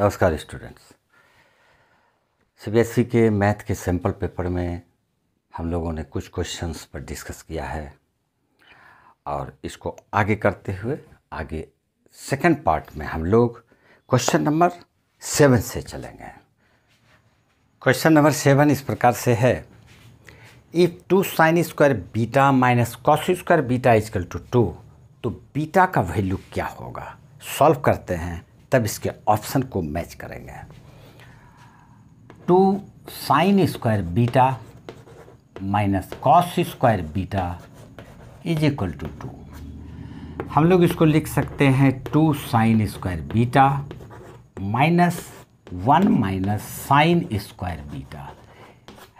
नमस्कार students CBSE e के math के सैम्पल पेपर में हम लोगों ने कुछ क्वेश्चंस पर डिस्कस किया है और इसको आगे करते हुए आगे सेकंड पार्ट में हम लोग क्वेश्चन नंबर सेवन से चलेंगे क्वेश्चन नंबर सेवन इस प्रकार से है if two sine square beta minus cos square beta is equal to two तो बीटा का वैल्यू क्या होगा सॉल्व करते हैं तब इसके ऑप्शन को मैच करेंगे two sine square beta minus cos square beta is equal to two हम लोग इसको लिख सकते हैं two sine square beta minus one minus sine square beta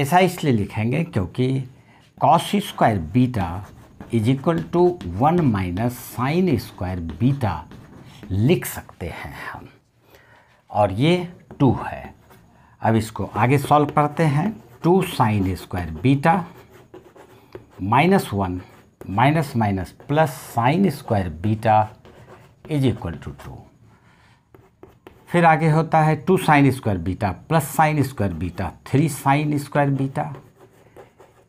ऐसा इसलिए लिखेंगे क्योंकि cos square beta is equal to one minus sine square beta लिख सकते हैं हम और ये टू है अब इसको आगे सॉल्व करते हैं two sine square beta minus one minus minus plus sine square beta is equal to two फिर आगे होता है two sine square beta plus sine square beta three sine square beta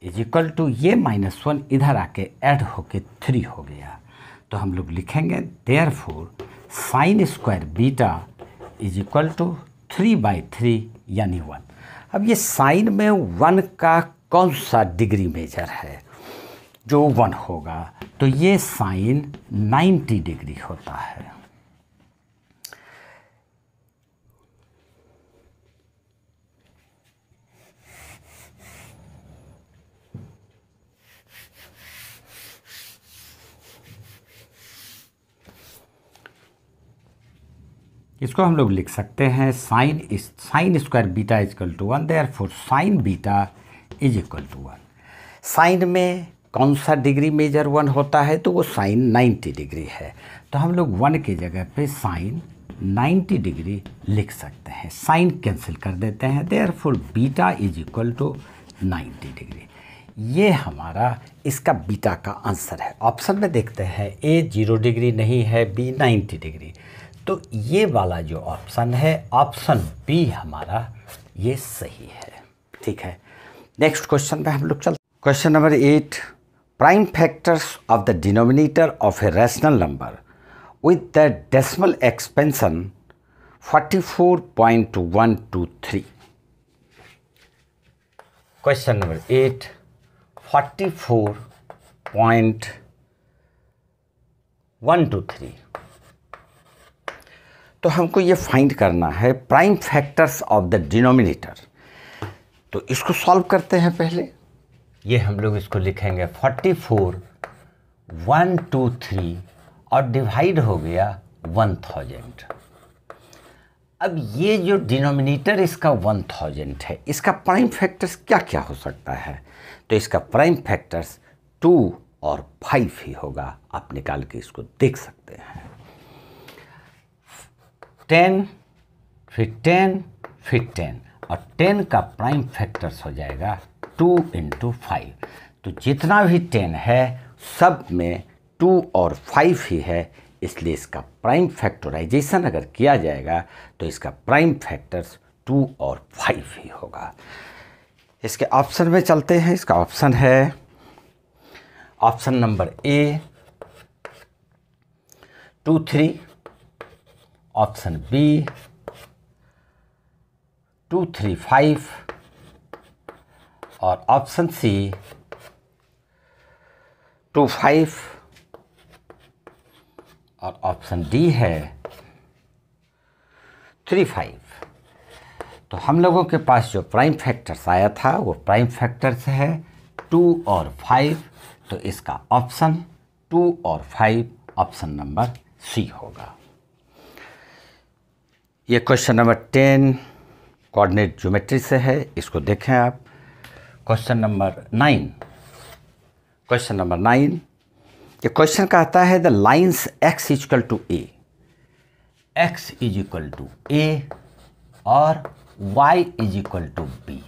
is equal to ये minus one इधर आके add होके three हो गया तो हम लोग लिखेंगे therefore sine square beta is equal to three by three यानी वन अब ये साइन में वन का कौन सा डिग्री मेजर है जो वन होगा तो ये साइन 90 डिग्री होता है इसको हम लोग लिख सकते हैं sine sine square beta is equal to one therefore sine beta is equal to one sine में कौन सा डिग्री मेजर वन होता है तो वो साइन 90 डिग्री है तो हम लोग वन के जगह पे साइन 90 डिग्री लिख सकते हैं साइन कैंसिल कर देते हैं therefore beta is equal to ninety degree ये हमारा इसका बीटा का आंसर है ऑप्शन में देखते हैं ए जीरो डिग्री नहीं है बी नाइन्टी डिग्री तो ये वाला जो ऑप्शन है ऑप्शन बी हमारा ये सही है ठीक है नेक्स्ट क्वेश्चन पे हम लोग चलते question number eight prime factors of the denominator of a rational number with the decimal expansion 44.123 question number eight 44.123 तो हमको ये फाइंड करना है prime factors of the denominator तो इसको सॉल्व करते हैं पहले ये हम लोग इसको लिखेंगे forty four one two three और डिवाइड हो गया वन थाउजेंड अब ये जो डिनोमिनेटर इसका वन थाउजेंड है इसका प्राइम फैक्टर्स क्या क्या हो सकता है तो इसका प्राइम फैक्टर्स टू और फाइव ही होगा आप निकाल के इसको देख सकते हैं टेन फिर टेन फिर टेन और टेन का प्राइम फैक्टर्स हो जाएगा टू इंटू फाइव तो जितना भी टेन है सब में टू और फाइव ही है इसलिए इसका प्राइम फैक्टराइजेशन अगर किया जाएगा तो इसका प्राइम फैक्टर्स टू और फाइव ही होगा इसके ऑप्शन में चलते हैं इसका ऑप्शन है option number A two three option B two three five और ऑप्शन सी टू फाइव और ऑप्शन डी है थ्री फाइव तो हम लोगों के पास जो प्राइम फैक्टर्स आया था वो प्राइम फैक्टर्स है टू और फाइव तो इसका ऑप्शन टू और फाइव ऑप्शन नंबर सी होगा ये question number ten coordinate geometry से है इसको देखें आप question number nine question number nine ये क्वेश्चन कहता है the lines X is equal to A X is equal to A और Y is equal to B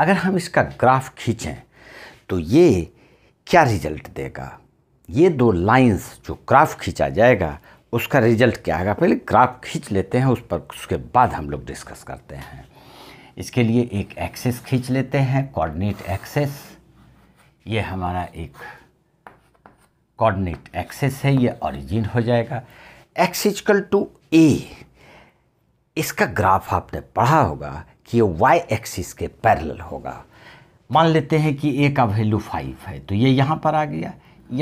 अगर हम इसका ग्राफ खींचें तो ये क्या रिजल्ट देगा ये दो लाइंस जो ग्राफ खींचा जाएगा उसका रिजल्ट क्या आएगा पहले ग्राफ खींच लेते हैं उस पर उसके बाद हम लोग डिस्कस करते हैं इसके लिए एक एक्सेस खींच लेते हैं कोऑर्डिनेट एक्सेस ये हमारा एक कोऑर्डिनेट एक्सेस है ये ओरिजिन हो जाएगा एक्स इजकल टू ए इसका ग्राफ आपने पढ़ा होगा कि ये वाई एक्सिस के पैरेलल होगा मान लेते हैं कि ए का वैल्यू फाइव है तो ये यहाँ पर आ गया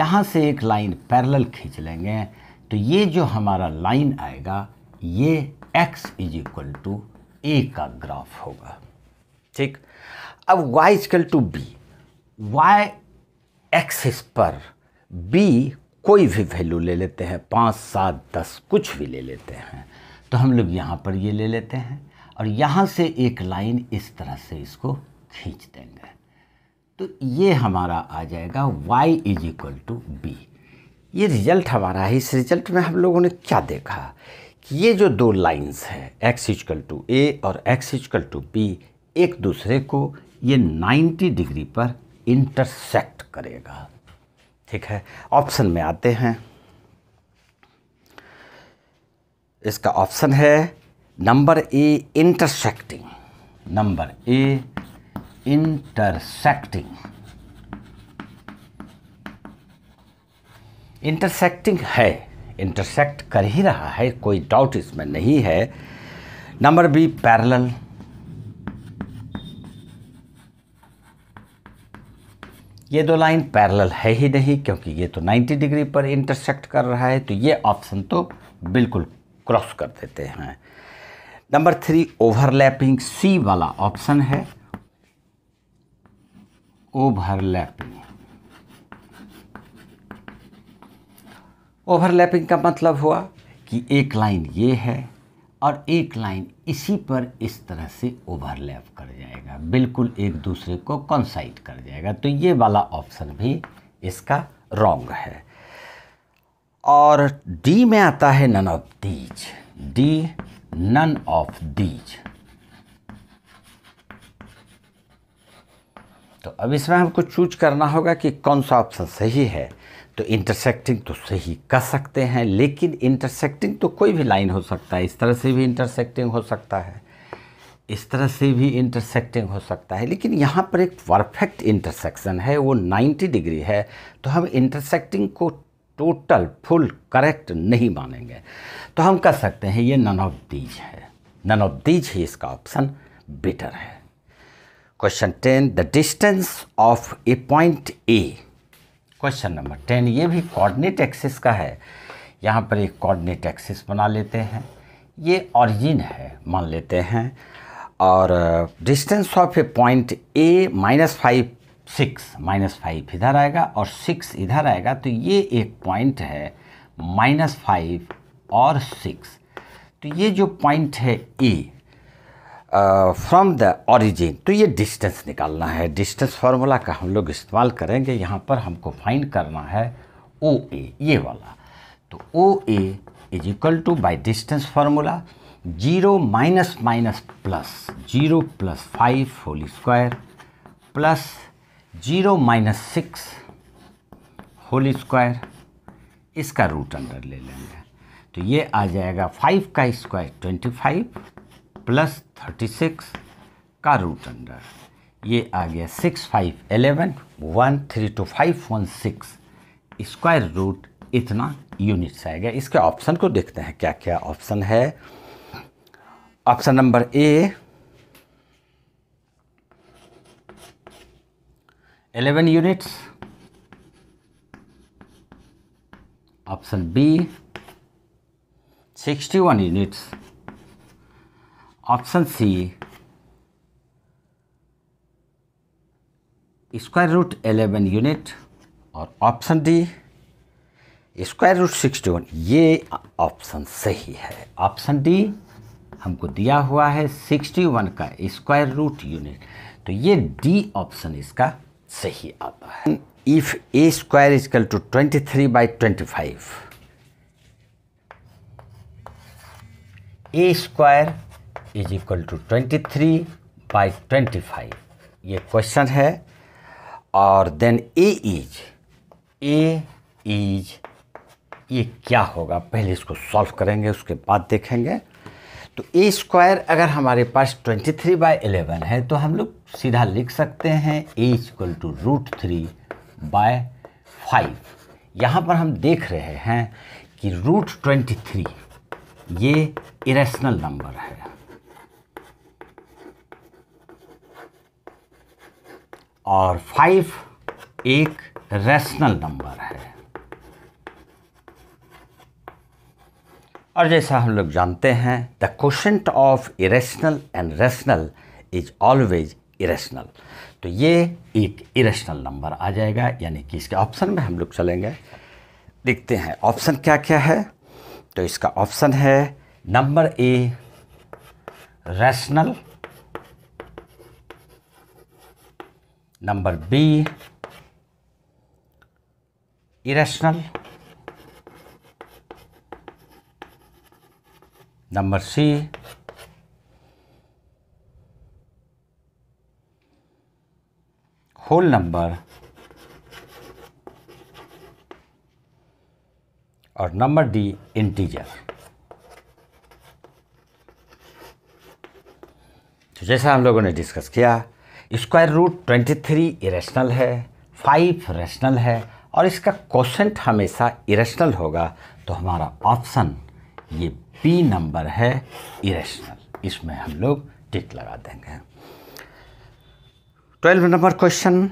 यहाँ से एक लाइन पैरेलल खींच लेंगे तो ये जो हमारा लाइन आएगा ये x is equal to A का ग्राफ होगा ठीक अब y is equal to B Y axis पर b कोई भी वैल्यू ले लेते हैं पाँच सात दस कुछ भी ले लेते हैं तो हम लोग यहाँ पर ये ले लेते हैं और यहाँ से एक लाइन इस तरह से इसको खींच देंगे तो ये हमारा आ जाएगा y is equal to B ये रिजल्ट हमारा है इस रिजल्ट में हम लोगों ने क्या देखा कि ये जो दो लाइंस हैं एक्स इजकल टू ए और एक्स इजकल टू बी एक दूसरे को ये 90 डिग्री पर इंटरसेक्ट करेगा ठीक है ऑप्शन में आते हैं इसका ऑप्शन है number A intersecting number A intersecting intersecting है इंटरसेक्ट कर ही रहा है कोई डाउट इसमें नहीं है नंबर बी पैरेलल ये दो लाइन पैरेलल है ही नहीं क्योंकि ये तो 90 डिग्री पर इंटरसेक्ट कर रहा है तो ये ऑप्शन तो बिल्कुल क्रॉस कर देते हैं नंबर थ्री ओवरलैपिंग सी वाला ऑप्शन है ओवरलैपिंग ओवरलैपिंग का मतलब हुआ कि एक लाइन ये है और एक लाइन इसी पर इस तरह से ओवरलैप कर जाएगा बिल्कुल एक दूसरे को कंसाइड कर जाएगा तो ये वाला ऑप्शन भी इसका रॉन्ग है और डी में आता है none of these D none of these तो अब इसमें हमको चूज करना होगा कि कौन सा ऑप्शन सही है तो इंटरसेक्टिंग तो सही कर सकते हैं लेकिन इंटरसेक्टिंग तो कोई भी लाइन हो सकता है इस तरह से भी इंटरसेक्टिंग हो सकता है इस तरह से भी इंटरसेक्टिंग हो सकता है लेकिन यहाँ पर एक परफेक्ट इंटरसेक्शन है वो 90 डिग्री है तो हम इंटरसेक्टिंग को टोटल फुल करेक्ट नहीं मानेंगे तो हम कह सकते हैं ये नन ऑफ दीज है नन ऑफ दीज ही इसका ऑप्शन बेटर है question ten the distance of a point A question number ten ये भी कोऑर्डिनेट एक्सिस का है यहाँ पर एक कोऑर्डिनेट एक्सिस बना लेते हैं ये ऑरिजिन है मान लेते हैं और distance of a point A minus five six minus five इधर आएगा और सिक्स इधर आएगा तो ये एक पॉइंट है माइनस फाइव और सिक्स तो ये जो पॉइंट है ए फ्रॉम द ऑरिजिन तो ये डिस्टेंस निकालना है डिस्टेंस फार्मूला का हम लोग इस्तेमाल करेंगे यहाँ पर हमको फाइंड करना है ओ ए ये वाला तो O A is equal to by distance formula zero minus minus plus zero plus five whole square plus zero minus six whole square इसका रूट अंडर ले लेंगे तो ये आ जाएगा फाइव का square twenty five plus thirty six का root under ये आ गया six five eleven one three two five one six square root इतना यूनिट्स आएगा इसके ऑप्शन को देखते हैं क्या क्या ऑप्शन है option number A eleven units option B sixty one units option C square root eleven unit और option D square root sixty one ये ऑप्शन सही है ऑप्शन डी हमको दिया हुआ है सिक्सटी वन का स्क्वायर रूट यूनिट तो ये डी ऑप्शन इसका सही आता है if A square is equal to twenty three by twenty five A square is equal to twenty three by twenty five ये क्वेश्चन है और then A is A is ये क्या होगा पहले इसको सॉल्व करेंगे उसके बाद देखेंगे तो ए स्क्वायर अगर हमारे पास 23 थ्री बाई एलेवन है तो हम लोग सीधा लिख सकते हैं A equal to root three by five यहाँ पर हम देख रहे हैं कि रूट ट्वेंटी थ्री ये इरेशनल नंबर है और फाइव एक रैशनल नंबर है और जैसा हम लोग जानते हैं the question of irrational and rational is always irrational तो ये एक इरेशनल नंबर आ जाएगा यानी कि इसके ऑप्शन में हम लोग चलेंगे देखते हैं ऑप्शन क्या क्या है तो इसका ऑप्शन है number A rational number B irrational number C whole number और नंबर डी इंटीजर तो जैसा हम लोगों ने डिस्कस किया square root twenty three irrational है फाइव रेशनल है और इसका क्वेश्चन हमेशा इरेशनल होगा तो हमारा ऑप्शन ये बी नंबर है इरेशनल इसमें हम लोग टिक लगा देंगे ट्वेल्व नंबर क्वेश्चन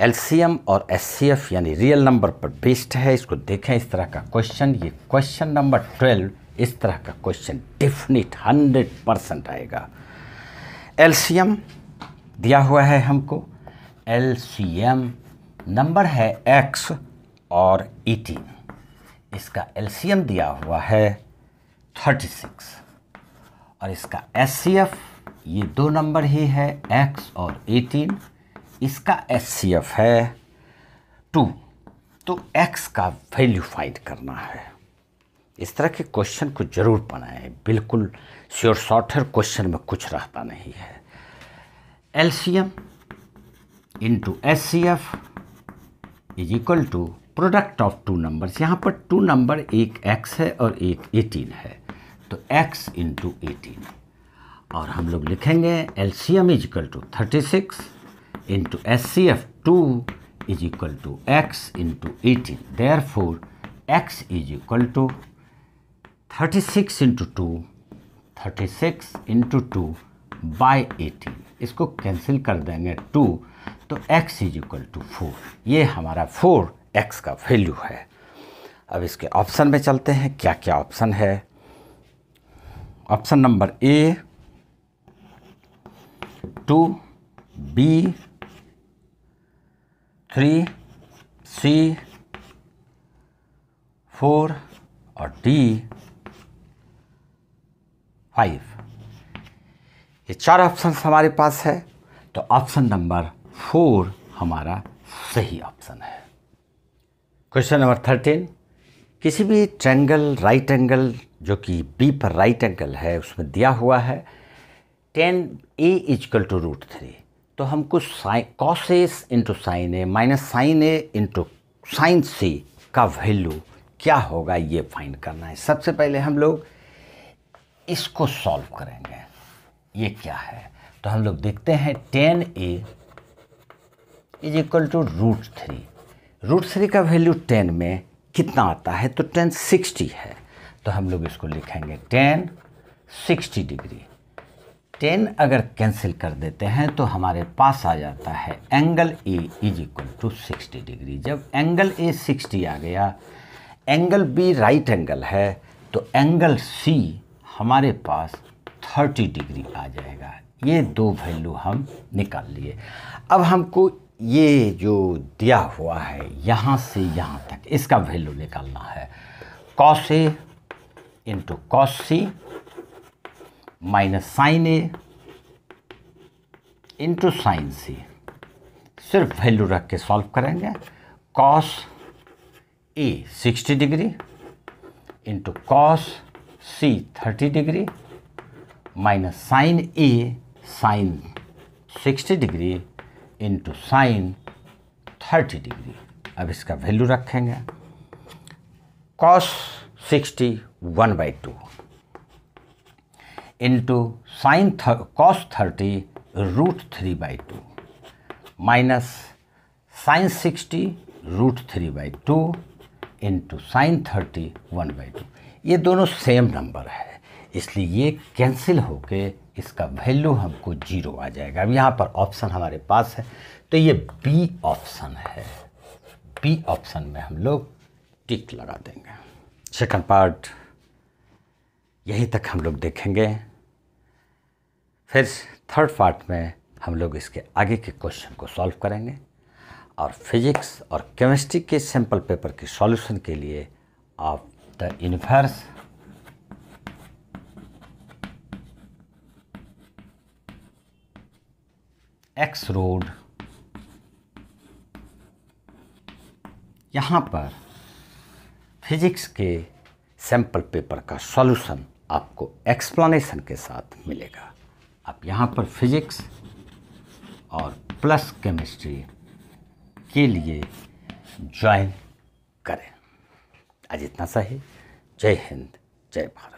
एलसीएम और एससीएफ यानी रियल नंबर पर बेस्ड है इसको देखें इस तरह का क्वेश्चन ये क्वेश्चन नंबर ट्वेल्व इस तरह का क्वेश्चन डेफिनेट हंड्रेड परसेंट आएगा एलसीएम दिया हुआ है हमको एल सी एम नंबर है एक्स और एटीन इसका एम दिया हुआ है थर्टी सिक्स और इसका एफ ये दो नंबर ही है एक्स और एटीन इसका एफ है टू तो एक्स का वैल्यू फाइंड करना है इस तरह के क्वेश्चन को ज़रूर बनाएं बिल्कुल श्योर शॉर्टर क्वेश्चन में कुछ रहता नहीं है LCM into S C F is equal to product of two numbers यहाँ पर टू नंबर एक एक्स है और एक एटीन है तो एक्स इंटू एटीन और हम लोग लिखेंगे L C M is equal to thirty six into S C F two is equal to X into eighteen there four X is equal to thirty six into two thirty six into two by eighteen इसको cancel कर देंगे two तो x is equal to four ये हमारा four x का value है अब इसके ऑप्शन में चलते हैं क्या क्या ऑप्शन है option number A two B three C four और डी फाइव ये चार ऑप्शन हमारे पास है तो ऑप्शन नंबर फोर हमारा सही ऑप्शन है क्वेश्चन नंबर थर्टीन किसी भी ट्रैंगल राइट एंगल जो कि बी पर राइट एंगल है उसमें दिया हुआ है ten A is equal to root three तो हमको sin cos into sin A minus sin A into sin C का वैल्यू क्या होगा ये फाइंड करना है सबसे पहले हम लोग इसको सॉल्व करेंगे ये क्या है तो हम लोग देखते हैं ten A is equal to root three root three का वैल्यू टेन में कितना आता है तो टेन सिक्सटी है तो हम लोग इसको लिखेंगे टेन सिक्सटी डिग्री टेन अगर कैंसिल कर देते हैं तो हमारे पास आ जाता है angle A is equal to sixty degree जब एंगल ए सिक्सटी आ गया एंगल बी राइट एंगल है तो एंगल सी हमारे पास थर्टी डिग्री आ जाएगा ये दो वैल्यू हम निकाल लिए अब हमको ये जो दिया हुआ है यहाँ से यहाँ तक इसका वैल्यू निकालना है cos A into cos C minus sin A into sin C सिर्फ वैल्यू रख के सॉल्व करेंगे cos A 60 degree into cos C 30 degree minus sin A sin sixty degree into sin thirty degree अब इसका value रखेंगे cos sixty one by two into sin cos thirty root three by two minus sin sixty root three by two into sin thirty one by to ये दोनों same number है इसलिए ये cancel होके इसका वैल्यू हमको zero आ जाएगा अब यहाँ पर ऑप्शन हमारे पास है तो ये बी ऑप्शन है बी ऑप्शन में हम लोग टिक लगा देंगे सेकंड पार्ट यहीं तक हम लोग देखेंगे फिर थर्ड पार्ट में हम लोग इसके आगे के क्वेश्चन को सॉल्व करेंगे और फिजिक्स और केमिस्ट्री के सैम्पल पेपर के सॉल्यूशन के लिए आप द यूनिवर्स एक्स रोड यहाँ पर फिजिक्स के सैंपल पेपर का सॉल्यूशन आपको एक्सप्लेनेशन के साथ मिलेगा आप यहाँ पर फिजिक्स और प्लस केमिस्ट्री के लिए ज्वाइन करें आज इतना सही जय हिंद जय भारत